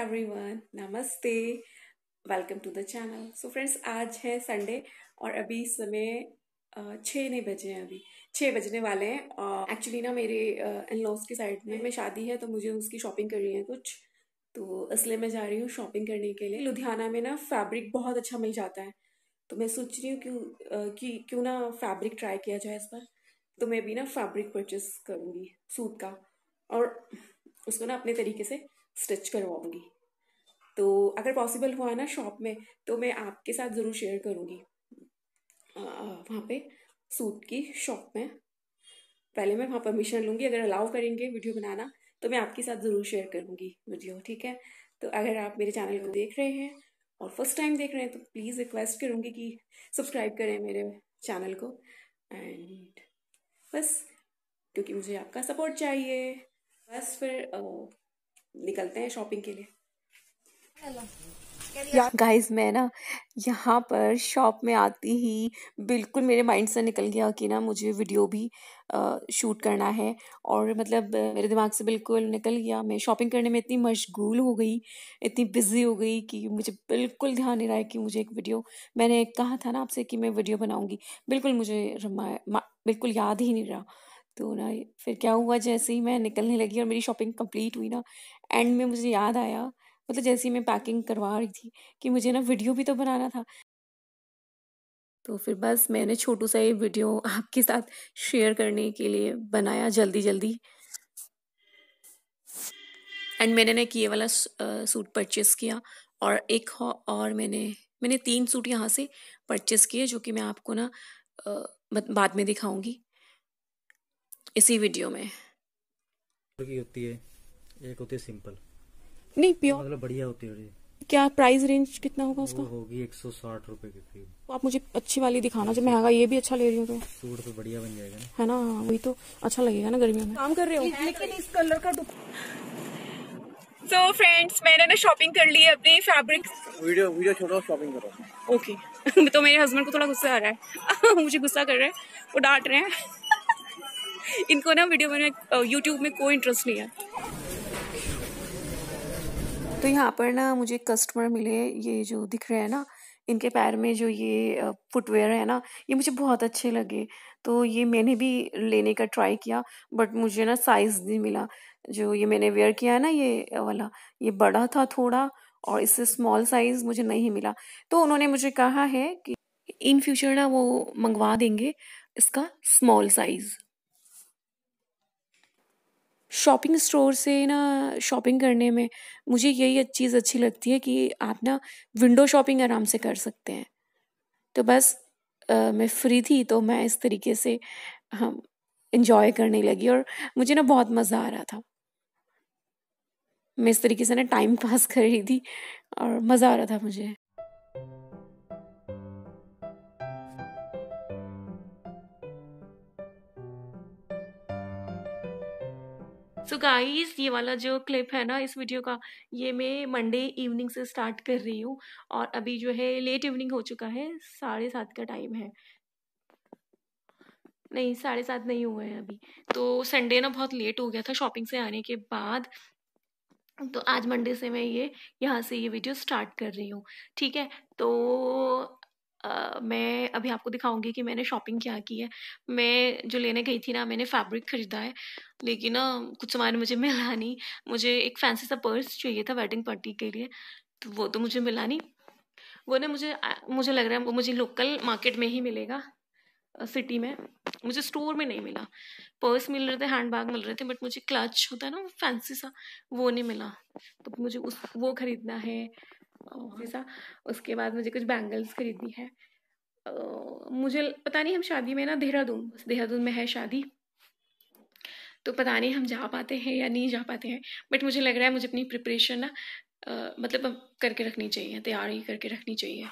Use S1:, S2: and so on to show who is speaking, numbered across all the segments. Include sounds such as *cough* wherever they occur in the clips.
S1: Everyone नमस्ते welcome to the channel so friends आज है संडे और अभी इस समय छः नहीं बजे हैं अभी छः बजने वाले हैं एक्चुअली ना मेरे इन लॉज की साइड में मैं शादी है तो मुझे उसकी शॉपिंग करनी है कुछ तो इसलिए मैं जा रही हूँ शॉपिंग करने के लिए लुधियाना में ना फैब्रिक बहुत अच्छा मिल जाता है तो मैं सोच रही हूँ क्यों कि क्यों ना फैब्रिक ट्राई किया जाए इस पर तो मैं भी ना फैब्रिक परचेस करूँगी सूट का और उसको ना अपने तरीके से स्टिच करवाऊँगी तो अगर पॉसिबल हुआ ना शॉप में तो मैं आपके साथ ज़रूर शेयर करूँगी वहाँ पे सूट की शॉप में पहले मैं वहाँ परमिशन लूँगी अगर अलाउ करेंगे वीडियो बनाना तो मैं आपके साथ ज़रूर शेयर करूँगी वीडियो ठीक है तो अगर आप मेरे चैनल को देख रहे हैं और फर्स्ट टाइम देख रहे हैं तो प्लीज़ रिक्वेस्ट करूँगी कि सब्सक्राइब करें मेरे चैनल को एंड बस क्योंकि मुझे आपका सपोर्ट चाहिए बस फिर निकलते हैं शॉपिंग के लिए गाइस मैं ना यहाँ पर शॉप में आती ही बिल्कुल मेरे माइंड से निकल गया कि ना मुझे वीडियो भी आ, शूट करना है और मतलब मेरे दिमाग से बिल्कुल निकल गया मैं शॉपिंग करने में इतनी मशगूल हो गई इतनी बिज़ी हो गई कि मुझे बिल्कुल ध्यान नहीं रहा है कि मुझे एक वीडियो मैंने कहा था ना आपसे कि मैं वीडियो बनाऊँगी बिल्कुल मुझे बिल्कुल याद ही नहीं रहा तो ना फिर क्या हुआ जैसे ही मैं निकलने लगी और मेरी शॉपिंग कंप्लीट हुई ना एंड में मुझे याद आया मतलब जैसे ही मैं पैकिंग करवा रही थी कि मुझे ना वीडियो भी तो बनाना था तो फिर बस मैंने छोटू सा ये वीडियो आपके साथ शेयर करने के लिए बनाया जल्दी जल्दी एंड मैंने ना ये वाला सूट परचेस किया और एक और मैंने मैंने तीन सूट यहाँ से परचेस किए जो कि मैं आपको ना बाद में दिखाऊंगी इसी वीडियो में की होती है एक होती है सिंपल नहीं प्योर मतलब बढ़िया होती है क्या प्राइस रेंज कितना होगा उसका होगी एक सौ साठ रूपए के करीब तो आप मुझे अच्छी वाली दिखाना जब महंगा ये भी अच्छा ले रही हूँ तो, तो बढ़िया बन जाएगा है ना हाँ, वही तो अच्छा लगेगा ना गर्मियों में काम कर रहे हो लेकिन इस कलर का सो फ्रेंड्स मैंने ना शॉपिंग कर ली है अपनी फैब्रिक वीडियो वीडियो छोड़ो शॉपिंग करो ओके *laughs* तो मेरे हस्बैंड को थोड़ा गुस्सा आ रहा है *laughs* मुझे गुस्सा कर रहे हैं वो डांट रहे हैं इनको ना वीडियो में यूट्यूब में कोई इंटरेस्ट नहीं है तो यहाँ पर ना मुझे कस्टमर मिले ये जो दिख रहे हैं ना इनके पैर में जो ये फुटवेयर है ना ये मुझे बहुत अच्छे लगे तो ये मैंने भी लेने का ट्राई किया बट मुझे ना साइज़ नहीं मिला जो ये मैंने वेयर किया है ना ये वाला ये बड़ा था थोड़ा और इससे स्मॉल साइज़ मुझे नहीं मिला तो उन्होंने मुझे कहा है कि इन फ्यूचर ना वो मंगवा देंगे इसका स्मॉल साइज़ शॉपिंग स्टोर से ना शॉपिंग करने में मुझे यही चीज़ अच्छी लगती है कि आप ना विंडो शॉपिंग आराम से कर सकते हैं तो बस आ, मैं फ्री थी तो मैं इस तरीके से हम इन्जॉय करने लगी और मुझे ना बहुत मज़ा आ रहा था मैं इस तरीके से ना टाइम पास *laughs* कर रही थी और मज़ा आ रहा था मुझे सो so गाइस ये वाला जो क्लिप है ना इस वीडियो का ये मैं मंडे इवनिंग से स्टार्ट कर रही हूँ और अभी जो है लेट इवनिंग हो चुका है साढ़े सात का टाइम है नहीं साढ़े सात नहीं हुए हैं अभी तो संडे ना बहुत लेट हो गया था शॉपिंग से आने के बाद तो आज मंडे से मैं ये यहाँ से ये वीडियो स्टार्ट कर रही हूँ ठीक है तो मैं अभी आपको दिखाऊंगी कि मैंने शॉपिंग क्या की है मैं जो लेने गई थी ना मैंने फैब्रिक ख़रीदा है लेकिन ना कुछ सामान मुझे *laughs* मिला नहीं मुझे एक फैंसी सा पर्स चाहिए था वेडिंग पार्टी के लिए तो वो तो मुझे मिला नहीं वो ना मुझे मुझे लग रहा है वो मुझे लोकल मार्केट में ही मिलेगा सिटी में मुझे स्टोर में नहीं मिला पर्स मिल रहे थे हैंड बैग मिल रहे थे बट मुझे क्लच होता है ना फैंसी सा वो नहीं मिला तो मुझे उस वो ख़रीदना है जैसा उसके बाद मुझे कुछ बैंगल्स खरीदनी है मुझे पता नहीं हम शादी में ना देहरादून देहरादून में है शादी तो पता नहीं हम जा पाते हैं या नहीं जा पाते हैं बट मुझे लग रहा है मुझे अपनी प्रिपरेशन ना आ, मतलब करके रखनी चाहिए तैयारी करके रखनी चाहिए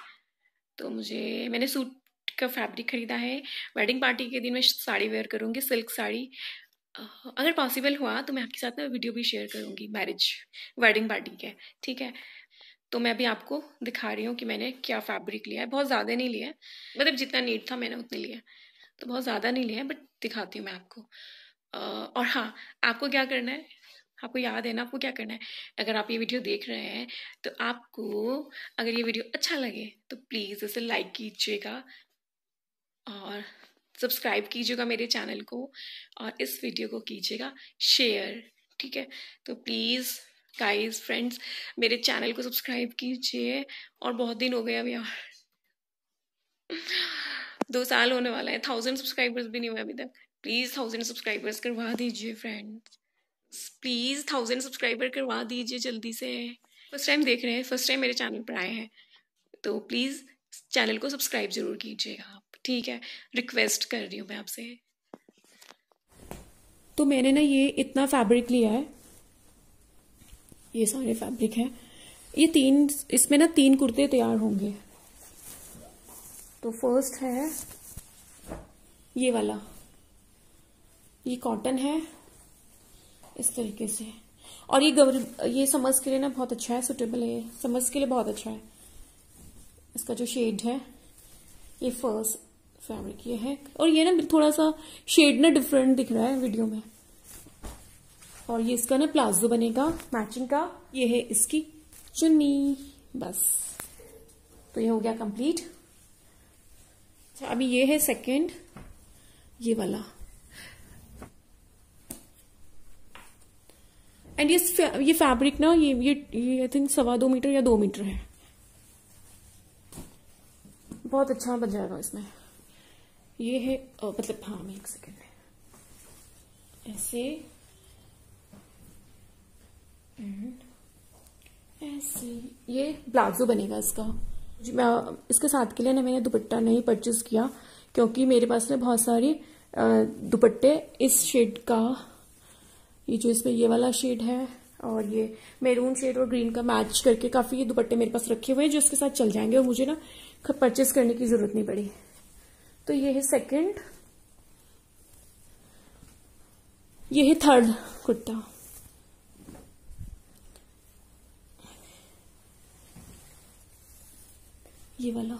S1: तो मुझे मैंने सूट का फैब्रिक ख़रीदा है वेडिंग पार्टी के दिन मैं साड़ी वेयर करूँगी सिल्क साड़ी अगर पॉसिबल हुआ तो मैं आपके साथ ना वीडियो भी शेयर करूँगी मैरिज वेडिंग पार्टी के ठीक है तो मैं भी आपको दिखा रही हूँ कि मैंने क्या फैब्रिक लिया है बहुत ज़्यादा नहीं लिया है मतलब जितना नीट था मैंने उतने लिया तो बहुत ज़्यादा नहीं लिया है बट दिखाती हूँ मैं आपको और हाँ आपको क्या करना है आपको याद है ना आपको क्या करना है अगर आप ये वीडियो देख रहे हैं तो आपको अगर ये वीडियो अच्छा लगे तो प्लीज़ उसे लाइक कीजिएगा और सब्सक्राइब कीजिएगा मेरे चैनल को और इस वीडियो को कीजिएगा शेयर ठीक है तो प्लीज़ गाइस फ्रेंड्स मेरे चैनल को सब्सक्राइब कीजिए और बहुत दिन हो गया अभी यार दो साल होने वाला है थाउजेंड सब्सक्राइबर्स भी नहीं हुए अभी तक प्लीज़ थाउजेंड सब्सक्राइबर्स करवा दीजिए फ्रेंड्स प्लीज़ थाउजेंड सब्सक्राइबर करवा दीजिए जल्दी से फर्स्ट टाइम देख रहे हैं फर्स्ट टाइम मेरे चैनल पर आए हैं तो प्लीज़ चैनल को सब्सक्राइब ज़रूर कीजिएगा आप ठीक है रिक्वेस्ट कर रही हूँ मैं आपसे तो मैंने ना ये इतना फैब्रिक लिया है ये सारे फैब्रिक हैं ये तीन इसमें ना तीन कुर्ते तैयार होंगे तो फर्स्ट है ये वाला ये कॉटन है इस तरीके से और ये गवर ये समर्स के लिए ना बहुत अच्छा है सुटेबल है समर्स के लिए बहुत अच्छा है इसका जो शेड है ये फर्स्ट फैब्रिक ये है और ये ना थोड़ा सा शेड ना डिफरेंट दिख रहा है वीडियो में और ये इसका ना प्लाजो बनेगा मैचिंग का ये है इसकी चुन्नी बस तो ये हो गया कंप्लीट अच्छा अभी ये है सेकंड ये वाला एंड ये ये फैब्रिक ना ये ये ये आई थिंक सवा दो मीटर या दो मीटर है बहुत अच्छा बन जाएगा इसमें ये है मतलब हाँ मैं एक सेकेंड ऐसे हम्म। ऐसे ये प्लाजो बनेगा इसका जी मैं इसके साथ के लिए ना मैंने दुपट्टा नहीं परचेज किया क्योंकि मेरे पास में बहुत सारी दुपट्टे इस शेड का ये जो इसमें ये वाला शेड है और ये मेरून शेड और ग्रीन का मैच करके काफ़ी दुपट्टे मेरे पास रखे हुए हैं जो इसके साथ चल जाएंगे और मुझे ना परचेज करने की ज़रूरत नहीं पड़ी तो ये है सेकंड ये है थर्ड कुर्ता ये वाला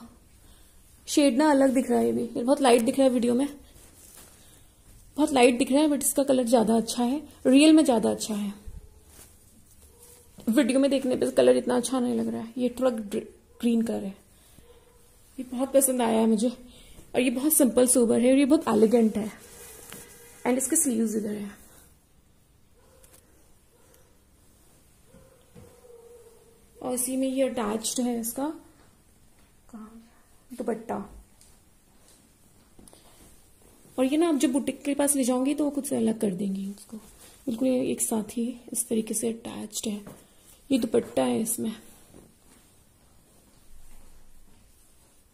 S1: शेड ना अलग दिख रहा है ये भी बहुत लाइट दिख रहा है वीडियो में बहुत लाइट दिख रहा है बट इसका कलर ज्यादा अच्छा है रियल में ज्यादा अच्छा है वीडियो में देखने पर कलर इतना अच्छा नहीं लग रहा है ये ट्रक ग्रीन कलर है ये बहुत पसंद आया है मुझे और ये बहुत सिंपल सोबर है और ये बहुत एलिगेंट है एंड इसके स्लीव्स इधर है और इसी में ये अटैच्ड है इसका दुपट्टा और ये ना आप जब बुटीक के पास ले जाओगे तो वो कुछ अलग कर देंगे उसको बिल्कुल एक साथ ही इस तरीके से अटैच्ड है ये दुपट्टा है इसमें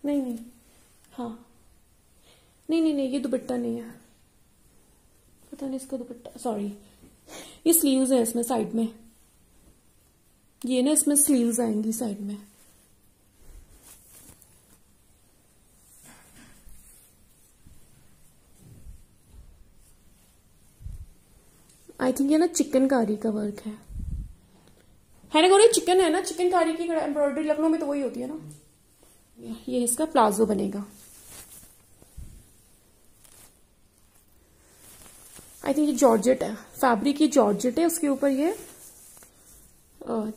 S1: नहीं नहीं हाँ नहीं नहीं नहीं ये दुपट्टा नहीं है पता नहीं इसका दुपट्टा सॉरी ये स्लीव्स है इसमें साइड में ये ना इसमें स्लीव्स आएंगी साइड में आई थिंक ये ना चिकनकारी का वर्क है है ना गौरी चिकन है ना चिकनकारी की एम्ब्रॉयडरी लखनऊ में तो वही होती है ना ये इसका प्लाजो बनेगा आई थिंक ये जॉर्जेट है फैब्रिक ये जॉर्जेट है उसके ऊपर ये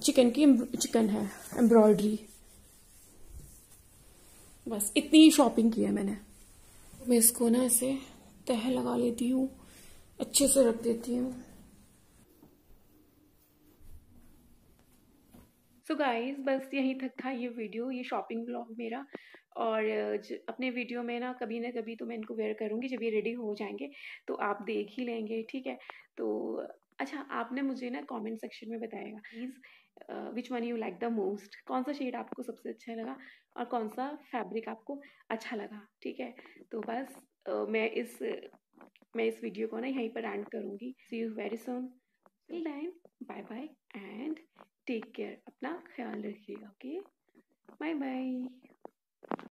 S1: चिकन की चिकन है एम्ब्रॉयडरी बस इतनी ही शॉपिंग की है मैंने मैं इसको ना ऐसे तह लगा लेती हूँ अच्छे से रख देती हूँ सो so गाइस बस यहीं तक था ये वीडियो ये शॉपिंग ब्लॉग मेरा और अपने वीडियो में ना कभी ना कभी तो मैं इनको वेयर करूँगी जब ये रेडी हो जाएंगे तो आप देख ही लेंगे ठीक है तो अच्छा आपने मुझे ना कमेंट सेक्शन में बताएगा please which one you like the most कौन सा शेड आपको सबसे अच्छा लगा और कौन सा फैब्रिक आपको अच्छा लगा ठीक है तो बस uh, मैं इस मैं इस वीडियो को ना यहीं पर एंड करूँगी see you very soon till time bye bye and take care अपना ख्याल रखिएगा ओके बाय बाय